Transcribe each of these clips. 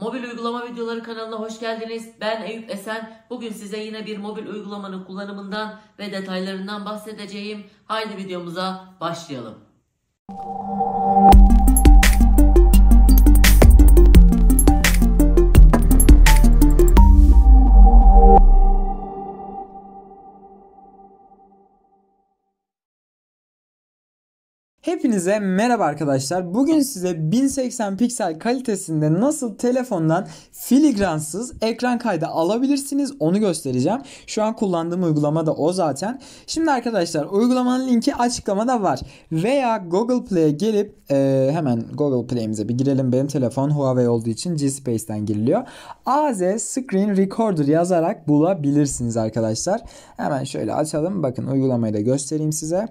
Mobil uygulama videoları kanalına hoş geldiniz. Ben Eyüp Esen. Bugün size yine bir mobil uygulamanın kullanımından ve detaylarından bahsedeceğim. Haydi videomuza başlayalım. Hepinize merhaba arkadaşlar. Bugün size 1080 piksel kalitesinde nasıl telefondan filigransız ekran kaydı alabilirsiniz onu göstereceğim. Şu an kullandığım uygulama da o zaten. Şimdi arkadaşlar uygulamanın linki açıklamada var. Veya Google Play'e gelip e, hemen Google Play'imize bir girelim. Benim telefon Huawei olduğu için G-Space'den giriliyor. AZ Screen Recorder yazarak bulabilirsiniz arkadaşlar. Hemen şöyle açalım. Bakın uygulamayı da göstereyim size.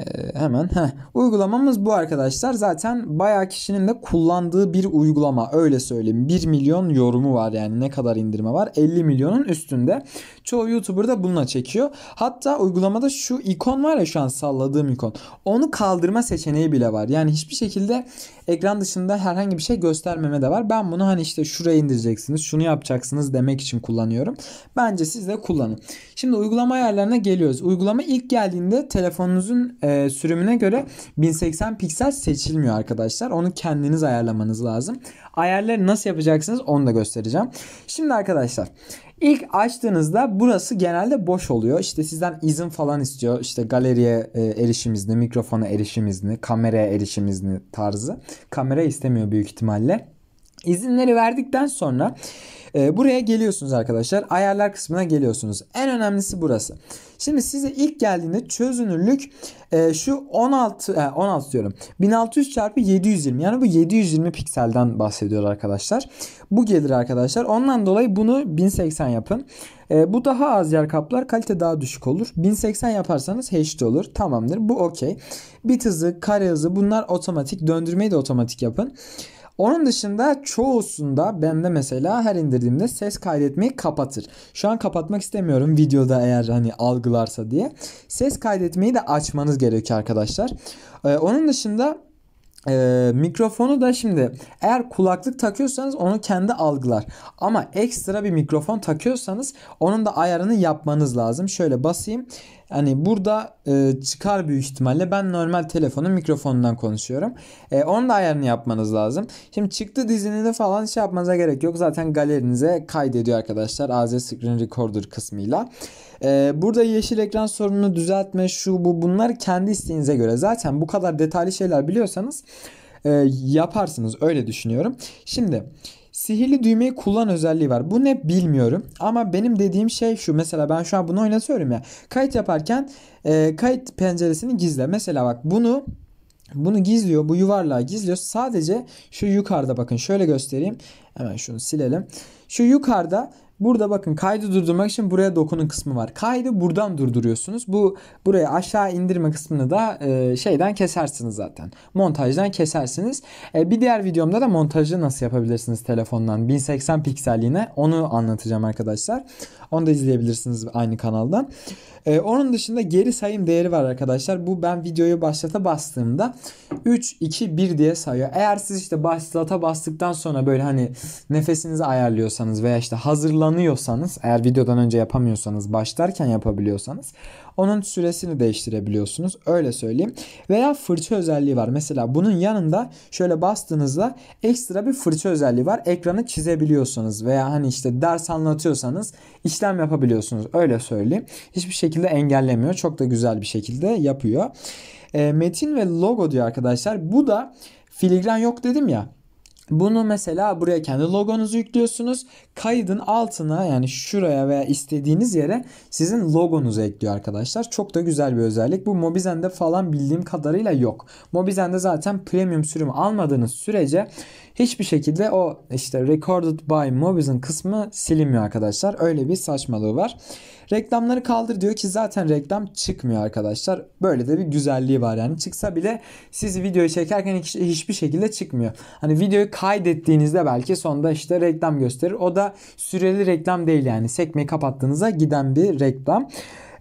Ee, hemen heh. uygulamamız bu arkadaşlar zaten bayağı kişinin de kullandığı bir uygulama öyle söyleyeyim 1 milyon yorumu var yani ne kadar indirme var 50 milyonun üstünde Çoğu YouTuber da bununla çekiyor. Hatta uygulamada şu ikon var ya şu an salladığım ikon. Onu kaldırma seçeneği bile var. Yani hiçbir şekilde ekran dışında herhangi bir şey göstermeme de var. Ben bunu hani işte şuraya indireceksiniz, şunu yapacaksınız demek için kullanıyorum. Bence siz de kullanın. Şimdi uygulama ayarlarına geliyoruz. Uygulama ilk geldiğinde telefonunuzun e, sürümüne göre 1080 piksel seçilmiyor arkadaşlar. Onu kendiniz ayarlamanız lazım. Ayarları nasıl yapacaksınız onu da göstereceğim. Şimdi arkadaşlar ilk açtığınızda burası genelde boş oluyor. İşte sizden izin falan istiyor. İşte galeriye e, erişim izni, mikrofona erişim izni, kameraya erişim izni tarzı. Kamera istemiyor büyük ihtimalle. İzinleri verdikten sonra e, buraya geliyorsunuz arkadaşlar. Ayarlar kısmına geliyorsunuz. En önemlisi burası. Şimdi size ilk geldiğinde çözünürlük e, şu 16 e, 16 diyorum. 1600 çarpı 720 yani bu 720 pikselden bahsediyor arkadaşlar. Bu gelir arkadaşlar. Ondan dolayı bunu 1080 yapın. E, bu daha az yer kaplar. Kalite daha düşük olur. 1080 yaparsanız HD olur. Tamamdır. Bu okey. Bit hızı, kare hızı bunlar otomatik. Döndürmeyi de otomatik yapın. Onun dışında çoğusunda bende mesela her indirdiğimde ses kaydetmeyi kapatır. Şu an kapatmak istemiyorum videoda eğer hani algılarsa diye. Ses kaydetmeyi de açmanız gerekiyor arkadaşlar. Ee, onun dışında ee, mikrofonu da şimdi eğer kulaklık takıyorsanız onu kendi algılar. Ama ekstra bir mikrofon takıyorsanız onun da ayarını yapmanız lazım. Şöyle basayım. Hani burada e, çıkar büyük ihtimalle. Ben normal telefonun mikrofonundan konuşuyorum. E, onun da ayarını yapmanız lazım. Şimdi çıktı dizini de falan şey yapmanıza gerek yok. Zaten galerinize kaydediyor arkadaşlar. AZ Screen Recorder kısmıyla. E, burada yeşil ekran sorununu düzeltme şu bu bunlar kendi isteğinize göre. Zaten bu kadar detaylı şeyler biliyorsanız e, yaparsınız öyle düşünüyorum. Şimdi sihirli düğmeyi kullan özelliği var. Bu ne bilmiyorum ama benim dediğim şey şu. Mesela ben şu an bunu oynatıyorum ya. Kayıt yaparken e, kayıt penceresini gizle. Mesela bak bunu bunu gizliyor. Bu yuvarlağı gizliyor. Sadece şu yukarıda bakın şöyle göstereyim. Hemen şunu silelim. Şu yukarıda Burada bakın kaydı durdurmak için buraya dokunun kısmı var. Kaydı buradan durduruyorsunuz. Bu buraya aşağı indirme kısmını da e, şeyden kesersiniz zaten. Montajdan kesersiniz. E, bir diğer videomda da montajı nasıl yapabilirsiniz telefondan 1080 pikselliğine onu anlatacağım arkadaşlar. Onu da izleyebilirsiniz aynı kanaldan. E, onun dışında geri sayım değeri var arkadaşlar. Bu ben videoyu başlata bastığımda 3, 2, 1 diye sayıyor. Eğer siz işte başlata bastıktan sonra böyle hani nefesinizi ayarlıyorsanız veya işte hazırlan Anıyorsanız, eğer videodan önce yapamıyorsanız başlarken yapabiliyorsanız onun süresini değiştirebiliyorsunuz öyle söyleyeyim. Veya fırça özelliği var. Mesela bunun yanında şöyle bastığınızda ekstra bir fırça özelliği var. Ekranı çizebiliyorsunuz veya hani işte ders anlatıyorsanız işlem yapabiliyorsunuz öyle söyleyeyim. Hiçbir şekilde engellemiyor. Çok da güzel bir şekilde yapıyor. E, metin ve logo diyor arkadaşlar. Bu da filigran yok dedim ya. Bunu mesela buraya kendi logonuzu yüklüyorsunuz. Kaydın altına yani şuraya veya istediğiniz yere sizin logonuzu ekliyor arkadaşlar. Çok da güzel bir özellik. Bu Mobizen'de falan bildiğim kadarıyla yok. Mobizen'de zaten premium sürümü almadığınız sürece Hiçbir şekilde o işte recorded by Mobizon kısmı silinmiyor arkadaşlar. Öyle bir saçmalığı var. Reklamları kaldır diyor ki zaten reklam çıkmıyor arkadaşlar. Böyle de bir güzelliği var yani. Çıksa bile siz videoyu çekerken hiçbir şekilde çıkmıyor. Hani videoyu kaydettiğinizde belki sonda işte reklam gösterir. O da süreli reklam değil yani. Sekmeyi kapattığınıza giden bir reklam.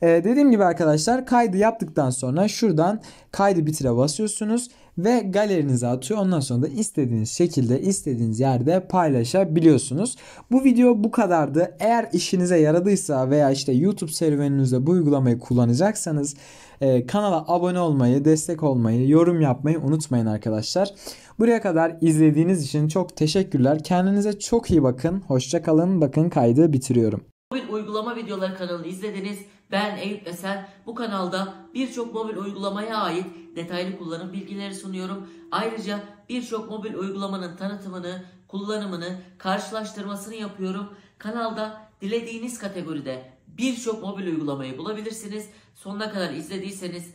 Ee, dediğim gibi arkadaşlar kaydı yaptıktan sonra şuradan kaydı bitire basıyorsunuz ve galerinize atıyor. Ondan sonra da istediğiniz şekilde istediğiniz yerde paylaşabiliyorsunuz. Bu video bu kadardı. Eğer işinize yaradıysa veya işte YouTube serüveninizde bu uygulamayı kullanacaksanız e, kanala abone olmayı, destek olmayı, yorum yapmayı unutmayın arkadaşlar. Buraya kadar izlediğiniz için çok teşekkürler. Kendinize çok iyi bakın. Hoşçakalın. Bakın kaydı bitiriyorum. Mobil uygulama videoları kanalını izlediniz. Ben Eyüp Esen. Bu kanalda birçok mobil uygulamaya ait detaylı kullanım bilgileri sunuyorum. Ayrıca birçok mobil uygulamanın tanıtımını, kullanımını, karşılaştırmasını yapıyorum. Kanalda dilediğiniz kategoride birçok mobil uygulamayı bulabilirsiniz. Sonuna kadar izlediyseniz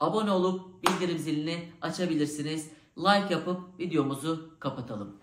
abone olup bildirim zilini açabilirsiniz. Like yapıp videomuzu kapatalım.